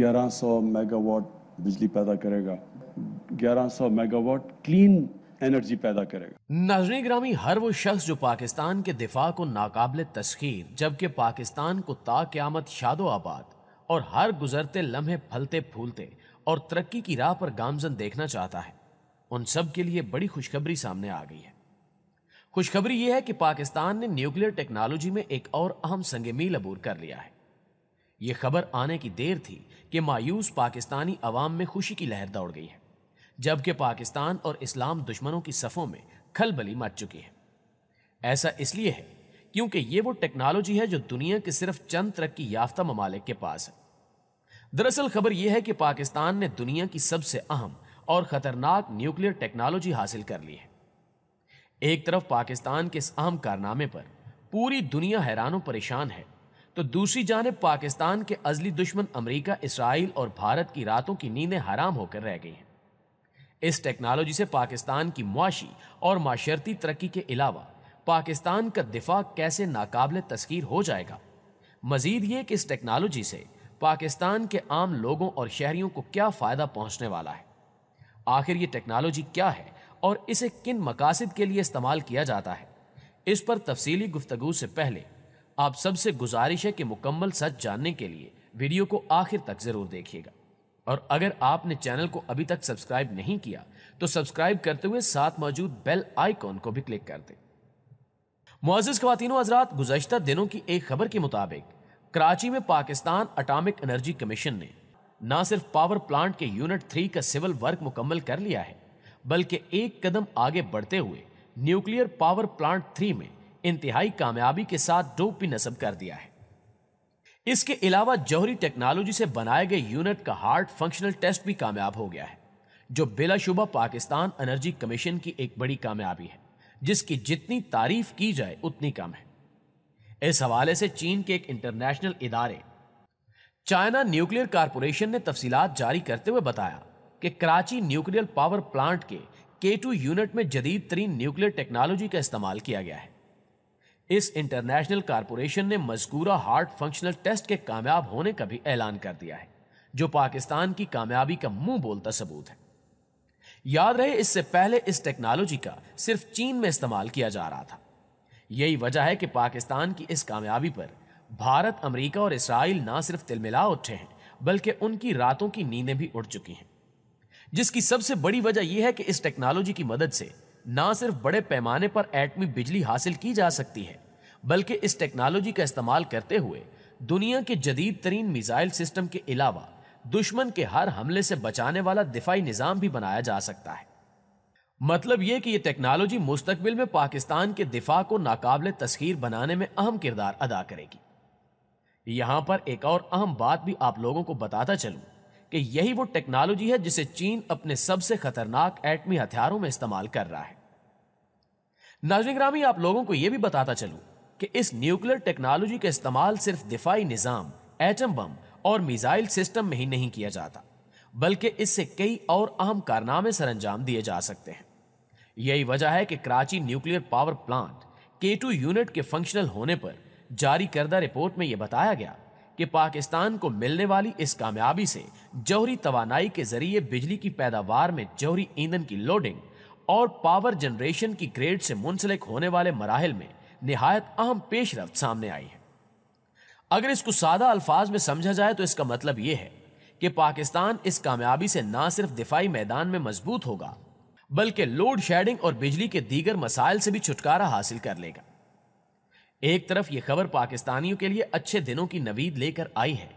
1100 megawatt बिजली पैदा करेगा 1100 मेगावाट क्लीन एनर्जी पैदा करेगा नजर ग्रामी हर वो शख्स जो पाकिस्तान के दिफा को नाकाबले तस्खीर जबकि पाकिस्तान को ताक़्यामत शादो आबाद और हर गुजरते लम्हे फलते फूलते और तरक्की की राह पर गामजन देखना चाहता है उन सब के लिए बड़ी खुशखबरी सामने आ गई है खुशखबरी यह है कि पाकिस्तान ने न्यूक्लियर टेक्नोलॉजी में एक और अहम संगमील अबूर कर लिया है यह खबर आने की देर थी कि मायूस पाकिस्तानी अवाम में खुशी की लहर दौड़ गई है जबकि पाकिस्तान और इस्लाम दुश्मनों की सफ़ों में खलबली मच चुकी है ऐसा इसलिए है क्योंकि ये वो टेक्नोलॉजी है जो दुनिया के सिर्फ चंद तरक्की याफ्ता ममालिक के पास है दरअसल खबर यह है कि पाकिस्तान ने दुनिया की सबसे अहम और ख़तरनाक न्यूक्लियर टेक्नोलॉजी हासिल कर ली है एक तरफ पाकिस्तान के इस अहम कारनामे पर पूरी दुनिया हैरानों परेशान है तो दूसरी जानब पाकिस्तान के अजली दुश्मन अमरीका इसराइल और भारत की रातों की नींदें हराम होकर रह गई हैं इस टेक्नोलॉजी से पाकिस्तान की मुआशी और माशरती तरक्की के अलावा पाकिस्तान का दिफा कैसे नाकबिल तस्कीर हो जाएगा मजीद ये कि इस टेक्नोलॉजी से पाकिस्तान के आम लोगों और शहरीों को क्या फ़ायदा पहुंचने वाला है आखिर ये टेक्नोलॉजी क्या है और इसे किन मकासद के लिए इस्तेमाल किया जाता है इस पर तफसली गुफ्तु से पहले आप सबसे गुजारिश है कि मुकम्मल सच जानने के लिए वीडियो को आखिर तक ज़रूर देखिएगा और अगर आपने चैनल को अभी तक सब्सक्राइब नहीं किया तो सब्सक्राइब करते हुए साथ मौजूद बेल आइकॉन को भी क्लिक कर दें मुआजिज खातिनों हजरात गुजशत दिनों की एक खबर के मुताबिक कराची में पाकिस्तान अटामिक एनर्जी कमीशन ने न सिर्फ पावर प्लांट के यूनिट थ्री का सिविल वर्क मुकम्मल कर लिया है बल्कि एक कदम आगे बढ़ते हुए न्यूक्लियर पावर प्लांट थ्री में इंतहाई कामयाबी के साथ डोप भी नस्ब कर दिया है इसके अलावा जौहरी टेक्नोलॉजी से बनाए गए यूनिट का हार्ट फंक्शनल टेस्ट भी कामयाब हो गया है जो बिलाशुबा पाकिस्तान एनर्जी कमीशन की एक बड़ी कामयाबी है जिसकी जितनी तारीफ की जाए उतनी कम है इस हवाले से चीन के एक इंटरनेशनल इदारे चाइना न्यूक्लियर कारपोरेशन ने तफसी जारी करते हुए बताया कि कराची न्यूक्लियर पावर प्लांट के के टू यूनिट में जदीद तरीन न्यूक्लियर टेक्नोलॉजी का इस्तेमाल किया गया है इस इंटरनेशनल कारपोरेशन ने मजकूरा हार्ट फंक्शनल टेस्ट के कामयाब होने का भी ऐलान कर दिया है जो पाकिस्तान की कामयाबी का मुंह बोलता सबूत है याद रहे इससे पहले इस टेक्नोलॉजी का सिर्फ चीन में इस्तेमाल किया जा रहा था यही वजह है कि पाकिस्तान की इस कामयाबी पर भारत अमेरिका और इसराइल ना सिर्फ तिलमिला उठे हैं बल्कि उनकी रातों की नींदें भी उड़ चुकी हैं जिसकी सबसे बड़ी वजह यह है कि इस टेक्नोलॉजी की मदद से ना सिर्फ बड़े पैमाने पर एटमी बिजली हासिल की जा सकती है बल्कि इस टेक्नोलॉजी का इस्तेमाल करते हुए दुनिया के जदीद तरीन मिज़ाइल सिस्टम के अलावा दुश्मन के हर हमले से बचाने वाला दिफाई निज़ाम भी बनाया जा सकता है मतलब यह कि यह टेक्नोलॉजी मुस्तबिल में पाकिस्तान के दिफा को नाकाबले तस्खीर बनाने में अहम किरदार अदा करेगी यहां पर एक और अहम बात भी आप लोगों को बताता चलूं कि यही वो टेक्नोलॉजी है जिसे चीन अपने सबसे खतरनाक एटमी हथियारों में इस्तेमाल कर रहा है नाजनिक आप लोगों को यह भी बताता चलूं कि इस न्यूक्लियर टेक्नोलॉजी का इस्तेमाल सिर्फ दिफाई निज़ाम एटम बम और मिजाइल सिस्टम में ही नहीं किया जाता बल्कि इससे कई और अहम कारनामे सर अंजाम दिए जा सकते हैं यही वजह है कि कराची न्यूक्लियर पावर प्लांट के टू यूनिट के फंक्शनल होने पर जारी करदा रिपोर्ट में यह बताया गया कि पाकिस्तान को मिलने वाली इस कामयाबी से जौहरी तोानाई के जरिए बिजली की पैदावार में जौहरी ईंधन की लोडिंग और पावर जनरेशन की ग्रेड से मुंसलिक होने वाले मराहल में नहायत अहम पेशरफ सामने आई है अगर इसको सादा अल्फाज में समझा जाए तो इसका मतलब यह है कि पाकिस्तान इस कामयाबी से ना सिर्फ दिफाई मैदान में मजबूत होगा बल्कि लोड शेडिंग और बिजली के दीगर मसाइल से भी छुटकारा हासिल कर लेगा एक तरफ ये खबर पाकिस्तानियों के लिए अच्छे दिनों की नवीद लेकर आई है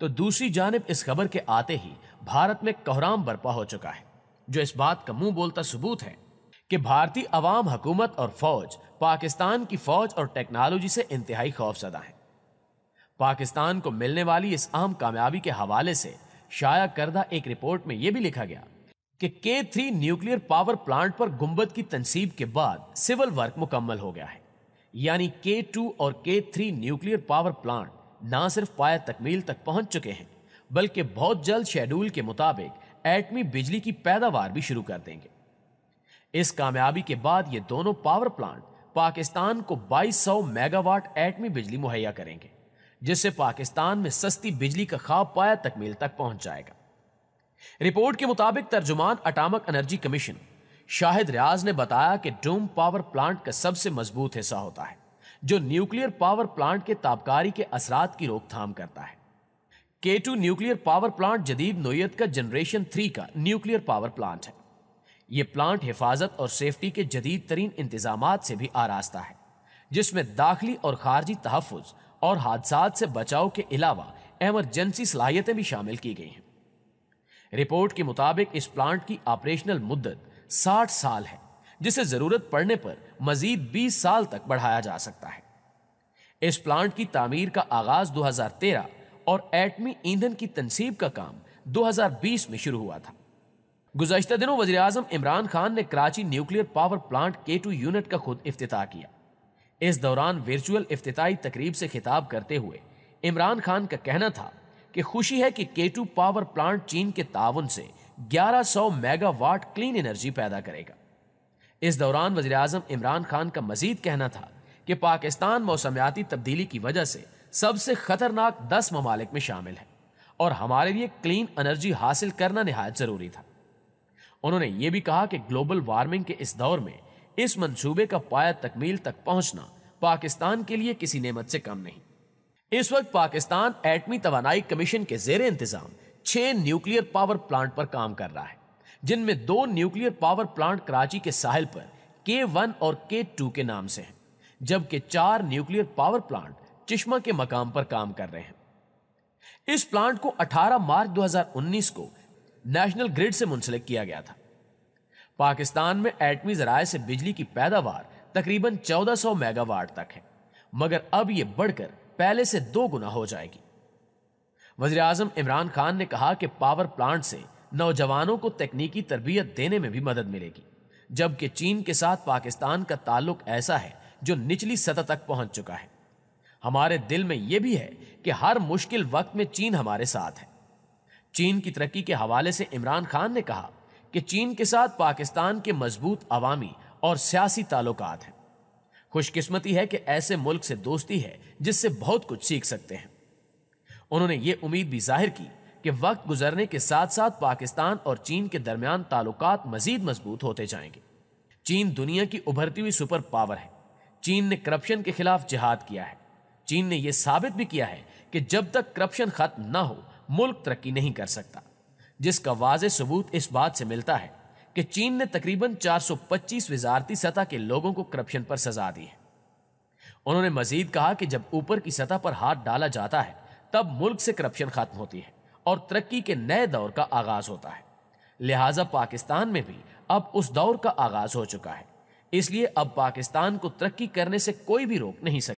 तो दूसरी जानब इस खबर के आते ही भारत में कोहराम बर्पा हो चुका है जो इस बात का मुंह बोलता सबूत है कि भारतीय अवाम हुकूमत और फौज पाकिस्तान की फौज और टेक्नोलॉजी से इंतहाई खौफजदा है पाकिस्तान को मिलने वाली इस आम कामयाबी के हवाले से शाया करदा एक रिपोर्ट में यह भी लिखा गया कि के थ्री न्यूक्लियर पावर प्लांट पर गुंबद की तनसीब के बाद सिविल वर्क मुकम्मल हो गया है यानी K2 और K3 न्यूक्लियर पावर प्लांट ना सिर्फ पाया तकमील तक पहुंच चुके हैं बल्कि बहुत जल्द शेड्यूल के मुताबिक एटमी बिजली की पैदावार भी शुरू कर देंगे इस कामयाबी के बाद ये दोनों पावर प्लांट पाकिस्तान को 2200 मेगावाट एटमी बिजली मुहैया करेंगे जिससे पाकिस्तान में सस्ती बिजली का खाब पाया तकमील तक पहुंच जाएगा रिपोर्ट के मुताबिक तर्जुमान atomic energy commission Shahid Riaz ने बताया कि डूम पावर प्लांट का सबसे मजबूत हिस्सा होता है जो न्यूक्लियर पावर प्लांट के ताबकारी के असरात की रोकथाम करता है के टू न्यूक्लियर पावर प्लांट जदीद नोयत का जनरेशन थ्री का न्यूक्लियर पावर प्लांट है ये प्लांट हिफाजत और सेफ्टी के जदीद तरीन इंतजाम से भी आरास्ता है जिसमें दाखिली और खारजी तहफ़ और हादसा से बचाव के अलावा एमरजेंसी सलाहियतें भी शामिल की गई हैं रिपोर्ट के मुताबिक इस प्लांट की ऑपरेशनल मुद्दत साठ साल है जिसे जरूरत पड़ने पर मजीद बीस साल तक बढ़ाया जा सकता है इस प्लांट की तामीर का आगाज 2013 और एटमी ईंधन की तनसीब का काम 2020 में शुरू हुआ था गुजशत दिनों वजी अजम इमरान खान ने कराची न्यूक्लियर पावर प्लांट के टू यूनिट का खुद अफ्त किया इस दौरान वर्चुअल अफ्ताही तकरीब से खिताब करते हुए इमरान खान का कहना था कि खुशी है कि के टू पावर प्लांट चीन के ताउन से 1100 मेगावाट क्लीन एनर्जी पैदा करेगा इस दौरान वजीर आजम इमरान खान का मजीद कहना था कि पाकिस्तान मौसमियाती तब्दीली की वजह से सबसे खतरनाक दस ममालिक में शामिल है और हमारे लिए क्लीन एनर्जी हासिल करना नहायत ज़रूरी था उन्होंने यह भी कहा कि ग्लोबल वार्मिंग के इस दौर में इस मंसूबे का पाया तकमील तक पहुंचना पाकिस्तान के लिए किसी नेमत से कम नहीं इस वक्त पाकिस्तान एटमी तोानाई कमीशन के जेर इंतजाम छह न्यूक्लियर पावर प्लांट पर काम कर रहा है जिनमें दो न्यूक्लियर पावर प्लांट कराची के साहिल पर के वन और के टू के नाम से हैं जबकि चार न्यूक्लियर पावर प्लांट चश्मा के मकाम पर काम कर रहे हैं इस प्लांट को 18 मार्च 2019 को नेशनल ग्रिड से मुंसलिक किया गया था पाकिस्तान में एटमी जराये से बिजली की पैदावार तकरीबन 1400 मेगावाट तक है मगर अब यह बढ़कर पहले से दो गुना हो जाएगी वजी अजम इमरान खान ने कहा कि पावर प्लांट से नौजवानों को तकनीकी तरबियत देने में भी मदद मिलेगी जबकि चीन के साथ पाकिस्तान का ताल्लुक ऐसा है जो निचली सतह तक पहुंच चुका है हमारे दिल में यह भी है कि हर मुश्किल वक्त में चीन हमारे साथ है चीन की तरक्की के हवाले से इमरान खान ने कहा कि चीन के साथ पाकिस्तान के मजबूत अवामी और सियासी ताल्लुक हैं खुशकिस्मती है कि ऐसे मुल्क से दोस्ती है जिससे बहुत कुछ सीख सकते हैं उन्होंने ये उम्मीद भी जाहिर की कि वक्त गुजरने के साथ साथ पाकिस्तान और चीन के दरमियान ताल्लुक मजीद मजबूत होते जाएंगे चीन दुनिया की उभरती हुई सुपर पावर है चीन ने करप्शन के खिलाफ जिहाद किया है चीन ने यह साबित भी किया है कि जब तक करप्शन खत्म ना हो मुल्क तरक्की नहीं कर सकता जिसका वाज सबूत इस बात से मिलता है कि चीन ने तकरीबन 425 वजारती सतह के लोगों को करप्शन पर सजा दी है उन्होंने मजीद कहा कि जब ऊपर की सतह पर हाथ डाला जाता है तब मुल्क से करप्शन खत्म होती है और तरक्की के नए दौर का आगाज होता है लिहाजा पाकिस्तान में भी अब उस दौर का आगाज हो चुका है इसलिए अब पाकिस्तान को तरक्की करने से कोई भी रोक नहीं सकता